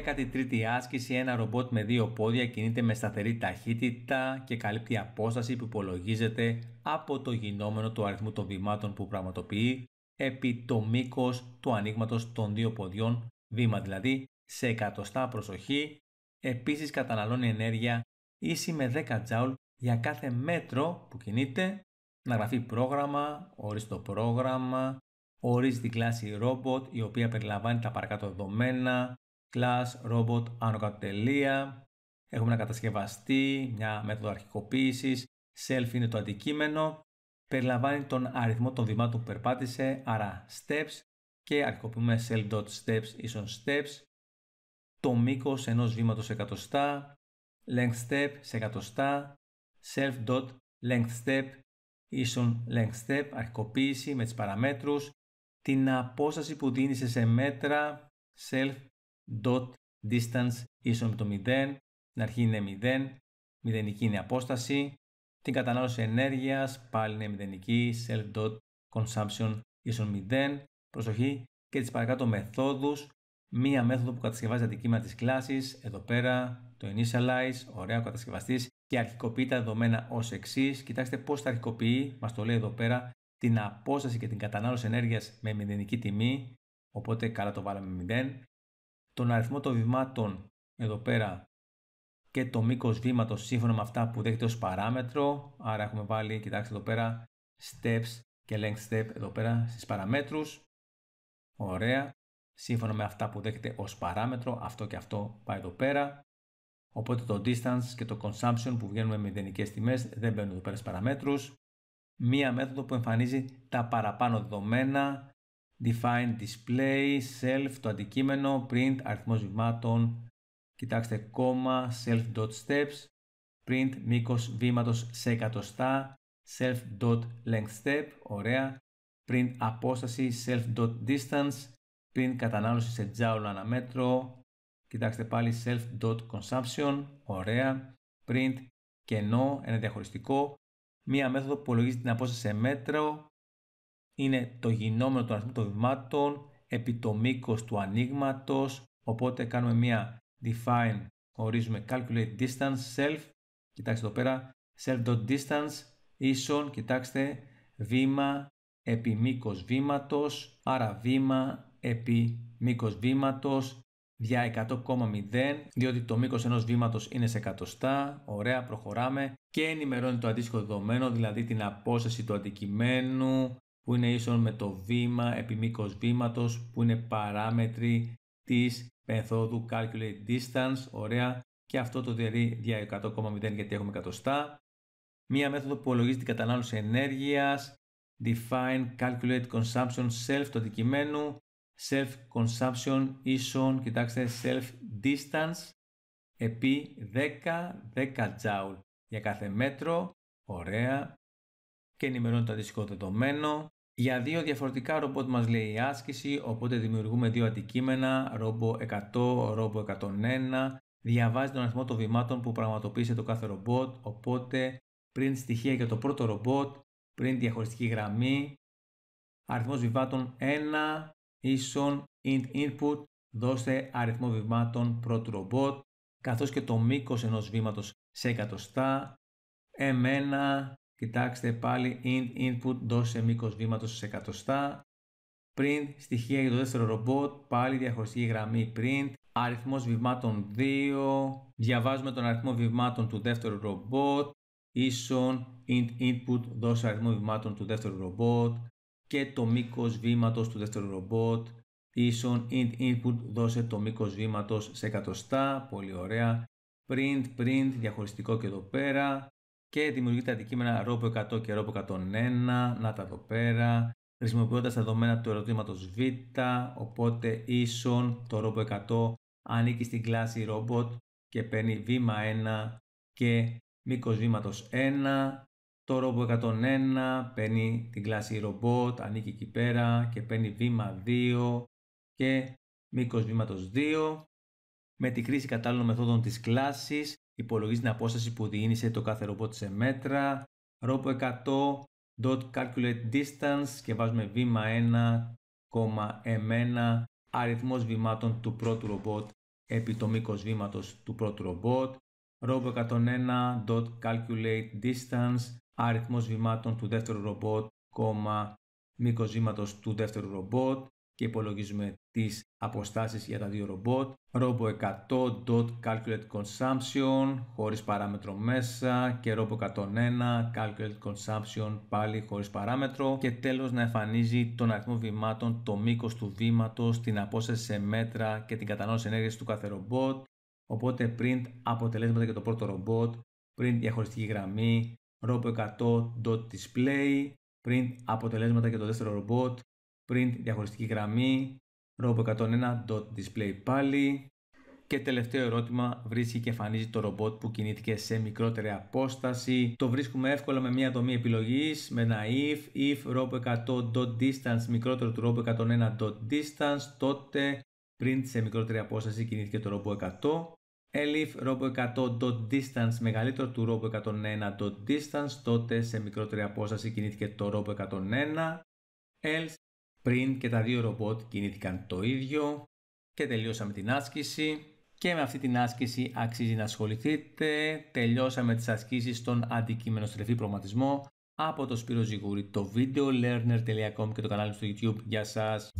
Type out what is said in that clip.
13η άσκηση, ένα ρομπότ με δύο πόδια κινείται με σταθερή ταχύτητα και καλύπτει απόσταση που υπολογίζεται από το γινόμενο του αριθμού των βημάτων που πραγματοποιεί επί το μήκος του ανοίγματος των δύο ποδιών, βήμα δηλαδή, σε εκατοστά προσοχή. επίσης καταναλώνει ενέργεια ίση με 10 τζάουλ για κάθε μέτρο που κινείται. Να γραφεί πρόγραμμα, ορίστε το πρόγραμμα, ορίζει την κλάση robot η οποία περιλαμβάνει τα παρακάτω δεδομένα, class robot άνω Έχουμε ένα κατασκευαστή, μια μέθοδο αρχικοποίησης. Self είναι το αντικείμενο. Περιλαμβάνει τον αριθμό των βημάτων που περπάτησε, άρα steps και αρχικοποιούμε self.steps ίσον steps. Το μήκος ενός βήματος σε εκατοστά, length step σε εκατοστά, self.length step ίσον length step, αρχικοποίηση με τις παραμέτρους, την απόσταση που δίνει σε μέτρα, self dot distance ίσον με το 0, την αρχή είναι 0, μηδενική είναι απόσταση, την κατανάλωση ενέργειας πάλι είναι μηδενική, self consumption ίσον 0, προσοχή και τις παρακάτω μεθόδους, μία μέθοδο που κατασκευάζει αντικείμενα της κλάσης, εδώ πέρα το initialize, ωραία ο κατασκευαστής και αρχικοποιεί τα δεδομένα ως εξής. Κοιτάξτε πώς τα αρχικοποιεί, μας το λέει εδώ πέρα, την απόσταση και την κατανάλωση ενέργειας με μηδενική τιμή, οπότε καλά το βάλαμε 0 τον αριθμό των βημάτων εδώ πέρα και το μήκος βήματος, σύμφωνα με αυτά που δέχεται ως παράμετρο. Άρα έχουμε βάλει, κοιτάξτε εδώ πέρα, steps και length step εδώ πέρα στις παραμέτρους. Ωραία. Σύμφωνα με αυτά που δέχεται ως παράμετρο, αυτό και αυτό πάει εδώ πέρα. Οπότε το distance και το consumption που βγαίνουμε με μηδενικές τιμές δεν μπαίνουν εδώ πέρα στις παραμέτρους. Μία μέθοδο που εμφανίζει τα παραπάνω δεδομένα define display, self το αντικείμενο, print αριθμός βημάτων, κοιτάξτε κόμμα, self.steps, print μήκος βήματος σε εκατοστά, self.lengthstep, step, ωραία, print απόσταση, self.distance, print κατανάλωση σε τζάουλα ανά μέτρο, κοιτάξτε πάλι self.consumption, ωραία, print κενό, ένα διαχωριστικό, μία μέθοδο που υπολογίζει την απόσταση σε μέτρο, είναι το γινόμενο των αριθμών των βημάτων επί το μήκος του ανοίγματος. οπότε κάνουμε μία define, ορίζουμε calculate distance self, κοιτάξτε εδώ πέρα, self.distance ίσον, κοιτάξτε, βήμα επί μήκος βήματος, άρα βήμα επί μήκος βήματος δια 100,0 διότι το μήκος ενός βήματος είναι σε εκατοστά, ωραία προχωράμε και ενημερώνει το αντίστοιχο δεδομένο, δηλαδή την απόσταση του αντικειμένου που είναι ίσον με το βήμα επί μήκος βήματος που είναι παράμετροι της μεθόδου calculate distance, ωραία, και αυτό το διαιρεί δια 100,0 γιατί έχουμε εκατοστά. Μία μέθοδο που ολογίζει την κατανάλωση ενέργειας, define calculate consumption self το αντικειμένου, self consumption ίσον, κοιτάξτε, self distance επί 10, 10 joule για κάθε μέτρο, ωραία και ενημερώνει το αντίστοιχο δεδομένο. Για δύο διαφορετικά ρομπότ μας λέει η άσκηση, οπότε δημιουργούμε δύο αντικείμενα, ρομπο 100, ρομπο 101, διαβάζει τον αριθμό των βημάτων που πραγματοποίησε το κάθε ρομπότ, οπότε πριν στοιχεία για το πρώτο ρομπότ, πριν διαχωριστική γραμμή, αριθμός βημάτων 1, ίσον int input, δώστε αριθμό βημάτων πρώτου ρομπότ, καθώς και το μήκος ενός βήματος σε εκατοστά, M1, Κοιτάξτε πάλι int input δώσε μήκος βήματος σε εκατοστά. Print στοιχεία για το δεύτερο ρομπότ, πάλι διαχωριστική γραμμή print. Αριθμός βημάτων 2. Διαβάζουμε τον αριθμό βημάτων του δεύτερου ρομπότ. Ίσον int input δώσε αριθμό βημάτων του δεύτερου ρομπότ και το μήκος βήματος του δεύτερου ρομπότ. Ίσον int input δώσε το μήκος βήματος σε εκατοστά. Πολύ ωραία. Print, print, διαχωριστικό και εδώ πέρα και δημιουργεί τα αντικείμενα ROBO 100 και ROBO 101, να τα εδώ πέρα, χρησιμοποιώντας τα δεδομένα του ερωτήματος Β, οπότε ίσον το ROBO 100 ανήκει στην κλάση Robot και παίρνει βήμα 1 και μήκος βήματος 1, το ρόμπο 101 παίρνει την κλάση Robot, ανήκει εκεί πέρα και παίρνει βήμα 2 και μήκος βήματος 2, με τη χρήση κατάλληλων μεθόδων της κλάσης υπολογίζει την απόσταση που διήνυσε το κάθε ρομπότ σε μέτρα, ρόπο 100, dot calculate distance και βάζουμε m 1,m1 αριθμός βημάτων του πρώτου ρομπότ επί το μήκος βήματος του πρώτου ρομπότ, ρόπο 101, dot calculate distance αριθμός βημάτων του δεύτερου ρομπότ, κόμμα μήκος βήματος του δεύτερου ρομπότ, και υπολογίζουμε τις αποστάσεις για τα δύο ρομπότ. Robo 100, dot calculate consumption, χωρίς παράμετρο μέσα και Robo 101, calculate consumption, πάλι χωρίς παράμετρο και τέλος να εμφανίζει τον αριθμό βημάτων, το μήκος του βήματος, την απόσταση σε μέτρα και την κατανόηση ενέργειας του κάθε ρομπότ. Οπότε print αποτελέσματα για το πρώτο ρομπότ, print διαχωριστική γραμμή, Robo 100, dot display, print αποτελέσματα για το δεύτερο ρομπότ, print διαχωριστική γραμμή, robo 101 display πάλι και τελευταίο ερώτημα βρίσκει και εμφανίζει το ρομπότ που κινήθηκε σε μικρότερη απόσταση. Το βρίσκουμε εύκολα με μια δομή επιλογής με ένα if, if robo 100distance distance μικρότερο του robo 101distance distance τότε print σε μικρότερη απόσταση κινήθηκε το robo 100 Elif robo 100distance distance μεγαλύτερο του robo 101distance distance τότε σε μικρότερη απόσταση κινήθηκε το robo 101 else πριν και τα δύο ρομπότ κινήθηκαν το ίδιο και τελείωσαμε την άσκηση και με αυτή την άσκηση αξίζει να ασχοληθείτε. Τελειώσαμε τις ασκήσεις στον στρεφή προγραμματισμό από το Σπύρο Ζιγούρη, το videolearner.com και το κανάλι στο YouTube. Γεια σας!